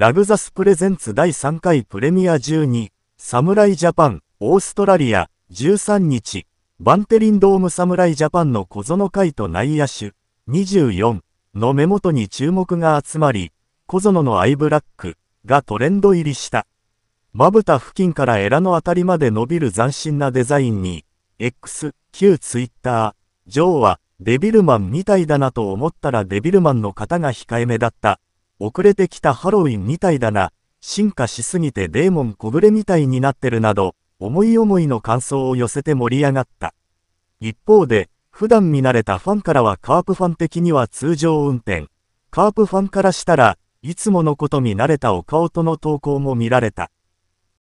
ラグザスプレゼンツ第3回プレミア12、サムライジャパン、オーストラリア、13日、バンテリンドームサムライジャパンの小園会と内野手、24の目元に注目が集まり、小園のアイブラックがトレンド入りした。まぶた付近からエラのあたりまで伸びる斬新なデザインに、X、旧 Twitter、ジョーは、デビルマンみたいだなと思ったらデビルマンの方が控えめだった。遅れてきたハロウィンみたいだな、進化しすぎてデーモン小暮みたいになってるなど、思い思いの感想を寄せて盛り上がった。一方で、普段見慣れたファンからはカープファン的には通常運転。カープファンからしたら、いつものこと見慣れたお顔との投稿も見られた。